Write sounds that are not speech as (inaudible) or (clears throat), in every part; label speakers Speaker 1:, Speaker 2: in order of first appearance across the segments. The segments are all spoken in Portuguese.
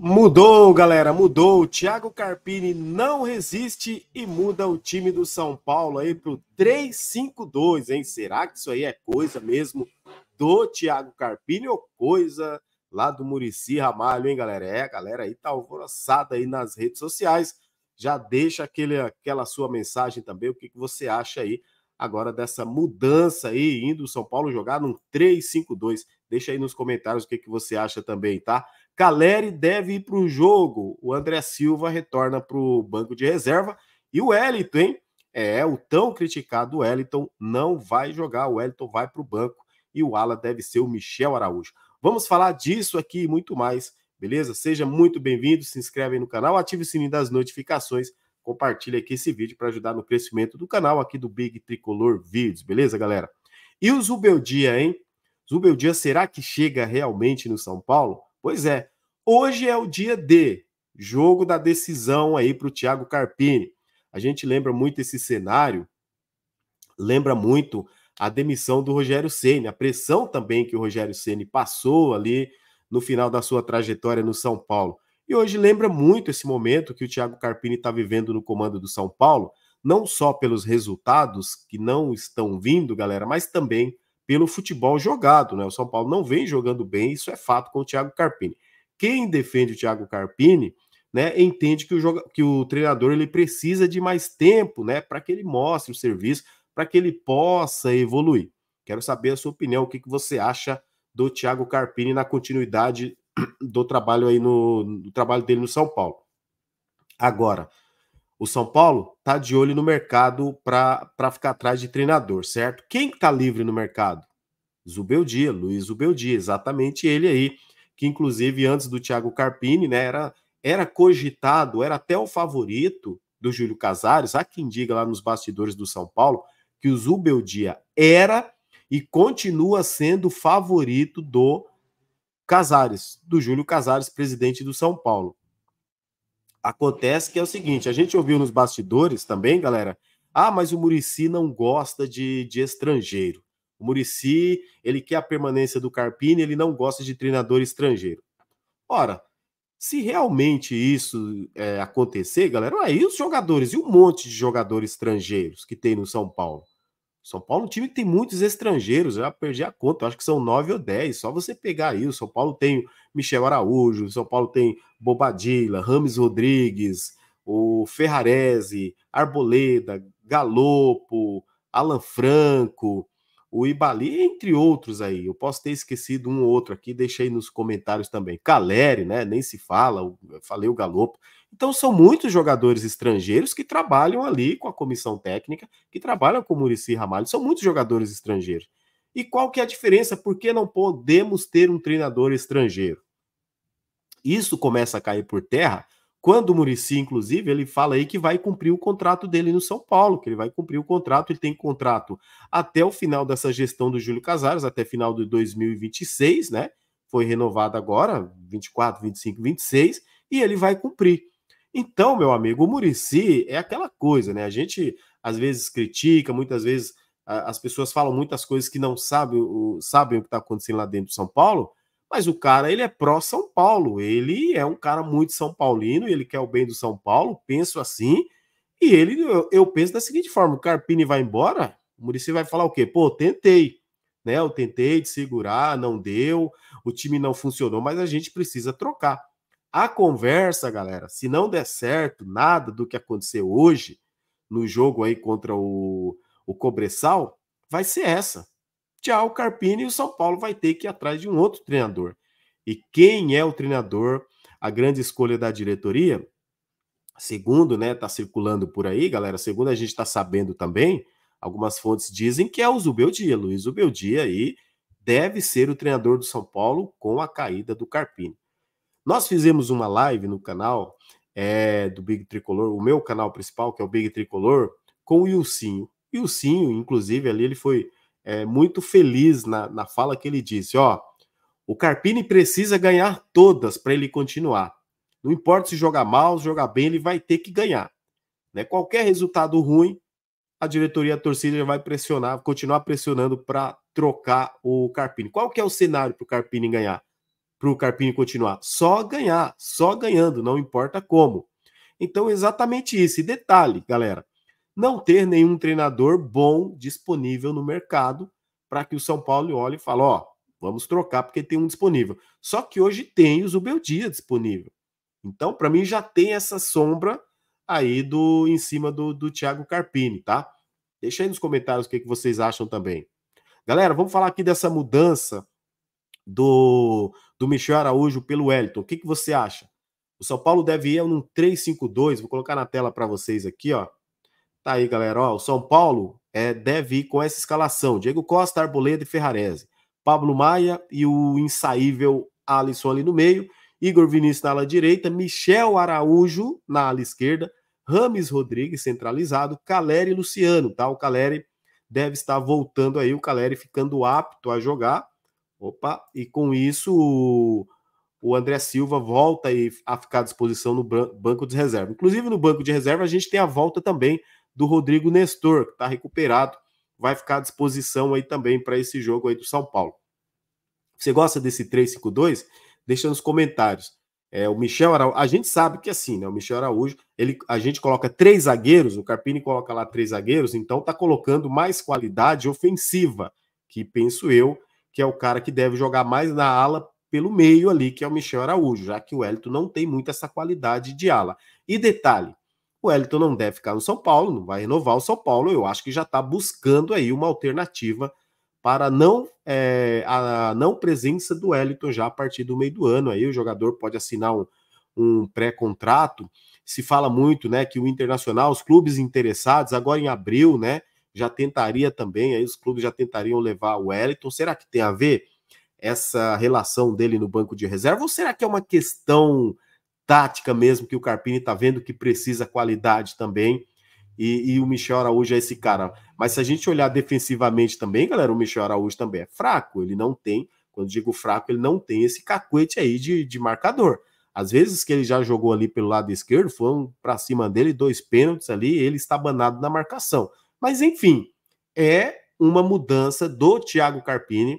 Speaker 1: Mudou, galera, mudou. O Thiago Carpini não resiste e muda o time do São Paulo aí pro 3-5-2, hein? Será que isso aí é coisa mesmo do Thiago Carpini ou coisa lá do Murici Ramalho, hein, galera? É, a galera aí tá alvoroçada aí nas redes sociais. Já deixa aquele, aquela sua mensagem também, o que, que você acha aí agora dessa mudança aí, indo o São Paulo jogar num 3-5-2. Deixa aí nos comentários o que, que você acha também, tá? Caleri deve ir para o jogo. O André Silva retorna para o banco de reserva. E o Wellington, hein? É, o tão criticado Wellington não vai jogar. O Wellington vai para o banco e o ala deve ser o Michel Araújo. Vamos falar disso aqui e muito mais, beleza? Seja muito bem-vindo, se inscreve aí no canal, ative o sininho das notificações, compartilhe aqui esse vídeo para ajudar no crescimento do canal aqui do Big Tricolor Vídeos, beleza, galera? E o Zubeldia, hein? Zubeldia, será que chega realmente no São Paulo? Pois é, hoje é o dia D, jogo da decisão aí para o Thiago Carpini. A gente lembra muito esse cenário, lembra muito a demissão do Rogério Ceni, a pressão também que o Rogério Ceni passou ali no final da sua trajetória no São Paulo. E hoje lembra muito esse momento que o Thiago Carpini está vivendo no comando do São Paulo, não só pelos resultados que não estão vindo, galera, mas também pelo futebol jogado, né? O São Paulo não vem jogando bem, isso é fato com o Thiago Carpini. Quem defende o Thiago Carpini, né, entende que o, joga, que o treinador ele precisa de mais tempo, né, para que ele mostre o serviço, para que ele possa evoluir. Quero saber a sua opinião, o que, que você acha do Thiago Carpini na continuidade (clears throat) do trabalho aí no do trabalho dele no São Paulo. Agora, o São Paulo tá de olho no mercado para ficar atrás de treinador, certo? Quem está livre no mercado? Zubeldia, Luiz Zubeldia, exatamente ele aí, que inclusive antes do Thiago Carpini, né, era, era cogitado, era até o favorito do Júlio Casares, há quem diga lá nos bastidores do São Paulo que o Zubeldia era e continua sendo favorito do Casares, do Júlio Casares, presidente do São Paulo. Acontece que é o seguinte: a gente ouviu nos bastidores também, galera. Ah, mas o Murici não gosta de, de estrangeiro. O Murici, ele quer a permanência do Carpini, ele não gosta de treinador estrangeiro. Ora, se realmente isso é, acontecer, galera, aí os jogadores e um monte de jogadores estrangeiros que tem no São Paulo são Paulo é um time que tem muitos estrangeiros, eu já perdi a conta, acho que são nove ou dez, só você pegar aí. O São Paulo tem Michel Araújo, o São Paulo tem Bobadilla, Rames Rodrigues, o Ferrarese, Arboleda, Galopo, Alan Franco, o Ibali, entre outros aí. Eu posso ter esquecido um ou outro aqui, deixei nos comentários também. Caleri, né? Nem se fala, falei o Galopo. Então são muitos jogadores estrangeiros que trabalham ali com a comissão técnica, que trabalham com o Murici Ramalho, são muitos jogadores estrangeiros. E qual que é a diferença? Por que não podemos ter um treinador estrangeiro? Isso começa a cair por terra quando o Murici, inclusive, ele fala aí que vai cumprir o contrato dele no São Paulo, que ele vai cumprir o contrato, ele tem contrato até o final dessa gestão do Júlio Casares, até final de 2026, né? Foi renovado agora, 24, 25, 26, e ele vai cumprir. Então, meu amigo, o Murici é aquela coisa, né? A gente às vezes critica, muitas vezes as pessoas falam muitas coisas que não sabem, sabem o que está acontecendo lá dentro de São Paulo, mas o cara ele é pró São Paulo, ele é um cara muito são paulino, ele quer o bem do São Paulo, penso assim, e ele eu, eu penso da seguinte forma, o Carpini vai embora, o Murici vai falar o quê? Pô, tentei, né? Eu tentei de segurar, não deu, o time não funcionou, mas a gente precisa trocar. A conversa, galera, se não der certo nada do que aconteceu hoje no jogo aí contra o, o Cobressal, vai ser essa. Tchau, Carpini, e o São Paulo vai ter que ir atrás de um outro treinador. E quem é o treinador, a grande escolha da diretoria? Segundo, né, tá circulando por aí, galera, segundo a gente está sabendo também, algumas fontes dizem que é o Zubeldia, Luiz Zubeldia aí deve ser o treinador do São Paulo com a caída do Carpini. Nós fizemos uma live no canal é, do Big Tricolor, o meu canal principal, que é o Big Tricolor, com o Ilcinho. Ilcinho, inclusive, ali ele foi é, muito feliz na, na fala que ele disse: ó, o Carpini precisa ganhar todas para ele continuar. Não importa se jogar mal, se jogar bem, ele vai ter que ganhar. Né? Qualquer resultado ruim, a diretoria, a torcida vai pressionar, continuar pressionando para trocar o Carpini. Qual que é o cenário para o Carpini ganhar? Para o Carpini continuar? Só ganhar, só ganhando, não importa como. Então, exatamente isso. E detalhe, galera, não ter nenhum treinador bom disponível no mercado para que o São Paulo olhe e fale, ó, vamos trocar porque tem um disponível. Só que hoje tem o Zubeldia disponível. Então, para mim, já tem essa sombra aí do em cima do, do Thiago Carpini, tá? Deixa aí nos comentários o que, que vocês acham também. Galera, vamos falar aqui dessa mudança do, do Michel Araújo pelo Wellington. O que, que você acha? O São Paulo deve ir num 3-5-2, vou colocar na tela para vocês aqui, ó. Tá aí, galera. Ó, o São Paulo é, deve ir com essa escalação: Diego Costa, Arboleda e Ferrarese. Pablo Maia e o insaível Alisson ali no meio. Igor Vinícius na ala direita. Michel Araújo na ala esquerda. Rames Rodrigues centralizado. Caleri e Luciano, tá? O Caleri deve estar voltando aí. O Caleri ficando apto a jogar. Opa, e com isso o, o André Silva volta aí a ficar à disposição no banco de reserva. Inclusive no banco de reserva a gente tem a volta também do Rodrigo Nestor, que está recuperado, vai ficar à disposição aí também para esse jogo aí do São Paulo. Você gosta desse 3-5-2? Deixa nos comentários. É, o Michel Araújo, a gente sabe que é assim, né? O Michel Araújo, ele, a gente coloca três zagueiros, o Carpini coloca lá três zagueiros, então tá colocando mais qualidade ofensiva, que penso eu, que é o cara que deve jogar mais na ala pelo meio ali, que é o Michel Araújo, já que o Elito não tem muito essa qualidade de ala. E detalhe, o Wellington não deve ficar no São Paulo, não vai renovar o São Paulo. Eu acho que já está buscando aí uma alternativa para não é, a não presença do Wellington já a partir do meio do ano. Aí o jogador pode assinar um, um pré-contrato. Se fala muito, né, que o Internacional, os clubes interessados, agora em abril, né, já tentaria também, aí os clubes já tentariam levar o Wellington. Será que tem a ver essa relação dele no banco de reserva ou será que é uma questão tática mesmo que o Carpini está vendo que precisa qualidade também. E, e, o Michel Araújo é esse cara. Mas se a gente olhar defensivamente também, galera, o Michel Araújo também é fraco. Ele não tem, quando digo fraco, ele não tem esse cacuete aí de, de marcador. Às vezes que ele já jogou ali pelo lado esquerdo, foram para cima dele dois pênaltis ali, ele está banado na marcação. Mas enfim, é uma mudança do Thiago Carpini,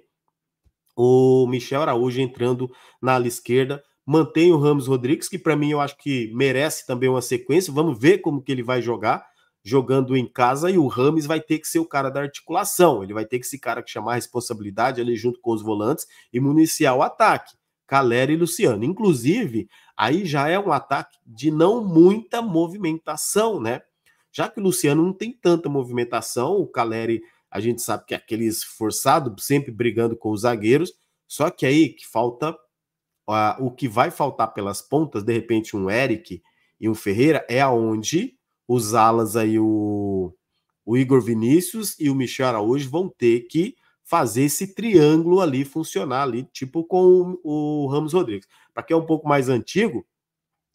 Speaker 1: o Michel Araújo entrando na ala esquerda mantém o Ramos Rodrigues, que para mim eu acho que merece também uma sequência. Vamos ver como que ele vai jogar, jogando em casa, e o Ramos vai ter que ser o cara da articulação. Ele vai ter que ser cara que chamar a responsabilidade ali junto com os volantes e municiar o ataque. Calera e Luciano. Inclusive, aí já é um ataque de não muita movimentação, né? Já que o Luciano não tem tanta movimentação, o Caleri, a gente sabe que é aquele esforçado, sempre brigando com os zagueiros, só que aí que falta o que vai faltar pelas pontas, de repente um Eric e um Ferreira, é aonde os alas aí, o, o Igor Vinícius e o Michel Araújo vão ter que fazer esse triângulo ali funcionar ali, tipo com o, o Ramos Rodrigues. Para quem é um pouco mais antigo,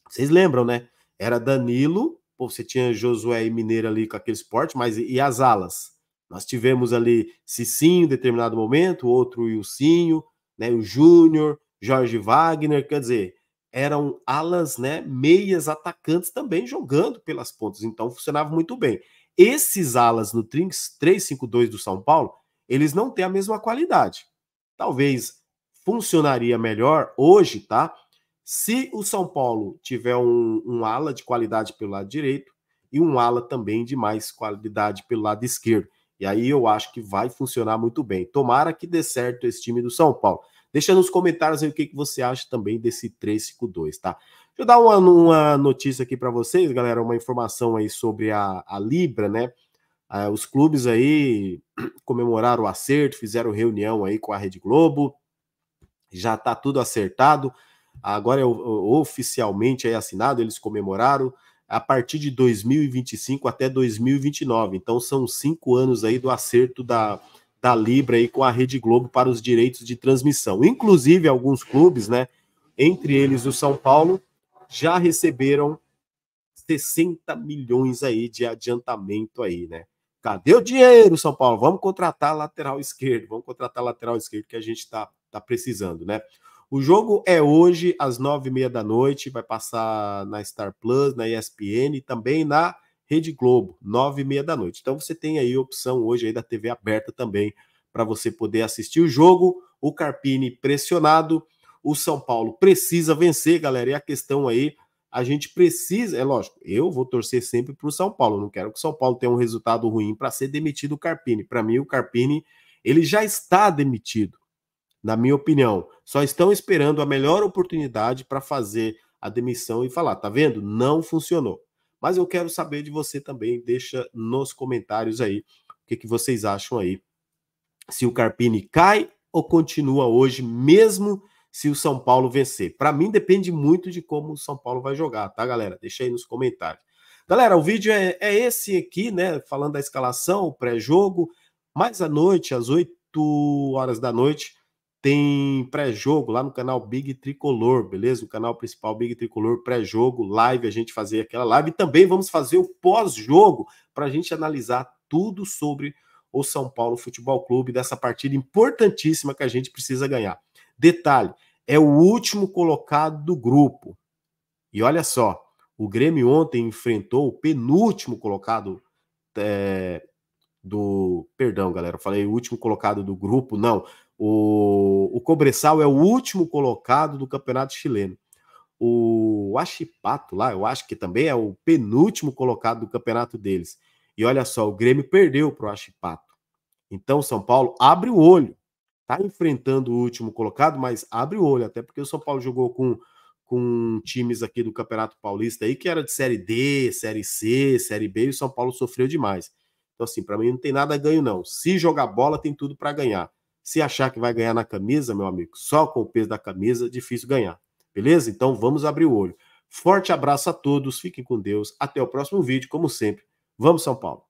Speaker 1: vocês lembram, né? Era Danilo, pô, você tinha Josué e Mineiro ali com aquele esporte, mas e, e as alas? Nós tivemos ali Cicinho em determinado momento, outro Ilcinho, né, o Júnior, Jorge Wagner, quer dizer, eram alas, né, meias atacantes também jogando pelas pontas, então funcionava muito bem. Esses alas no 3 5 do São Paulo, eles não têm a mesma qualidade. Talvez funcionaria melhor hoje, tá? Se o São Paulo tiver um, um ala de qualidade pelo lado direito e um ala também de mais qualidade pelo lado esquerdo. E aí eu acho que vai funcionar muito bem. Tomara que dê certo esse time do São Paulo. Deixa nos comentários aí o que, que você acha também desse 352, tá? Deixa eu dar uma, uma notícia aqui para vocês, galera, uma informação aí sobre a, a Libra, né? Ah, os clubes aí (clears throat) comemoraram o acerto, fizeram reunião aí com a Rede Globo, já tá tudo acertado. Agora é oficialmente aí assinado, eles comemoraram a partir de 2025 até 2029. Então são cinco anos aí do acerto da, da tá Libra aí com a Rede Globo para os direitos de transmissão. Inclusive, alguns clubes, né, entre eles o São Paulo, já receberam 60 milhões aí de adiantamento aí, né? Cadê o dinheiro, São Paulo? Vamos contratar lateral esquerdo, vamos contratar lateral esquerdo que a gente está tá precisando, né? O jogo é hoje às nove e meia da noite, vai passar na Star Plus, na ESPN e também na Rede Globo, nove e meia da noite. Então você tem aí a opção hoje aí da TV aberta também para você poder assistir o jogo. O Carpini pressionado, o São Paulo precisa vencer, galera. E a questão aí, a gente precisa, é lógico, eu vou torcer sempre para o São Paulo. Não quero que o São Paulo tenha um resultado ruim para ser demitido o Carpini. Para mim, o Carpini ele já está demitido, na minha opinião. Só estão esperando a melhor oportunidade para fazer a demissão e falar, tá vendo? Não funcionou. Mas eu quero saber de você também, deixa nos comentários aí o que, que vocês acham aí. Se o Carpini cai ou continua hoje, mesmo se o São Paulo vencer. Para mim, depende muito de como o São Paulo vai jogar, tá, galera? Deixa aí nos comentários. Galera, o vídeo é, é esse aqui, né? Falando da escalação, o pré-jogo. Mais à noite, às 8 horas da noite, tem pré-jogo lá no canal Big Tricolor, beleza? O canal principal Big Tricolor, pré-jogo, live, a gente fazer aquela live. E também vamos fazer o pós-jogo para a gente analisar tudo sobre o São Paulo Futebol Clube, dessa partida importantíssima que a gente precisa ganhar. Detalhe, é o último colocado do grupo. E olha só, o Grêmio ontem enfrentou o penúltimo colocado é, do. Perdão, galera, eu falei o último colocado do grupo, não. O, o Cobressal é o último colocado do campeonato chileno. O Achipato lá, eu acho que também é o penúltimo colocado do campeonato deles. E olha só, o Grêmio perdeu para o Achipato. Então, São Paulo abre o olho. Tá enfrentando o último colocado, mas abre o olho, até porque o São Paulo jogou com, com times aqui do Campeonato Paulista aí que era de Série D, Série C, Série B, e o São Paulo sofreu demais. Então, assim, para mim não tem nada a ganho, não. Se jogar bola, tem tudo para ganhar. Se achar que vai ganhar na camisa, meu amigo, só com o peso da camisa, difícil ganhar. Beleza? Então vamos abrir o olho. Forte abraço a todos, fiquem com Deus. Até o próximo vídeo, como sempre. Vamos, São Paulo!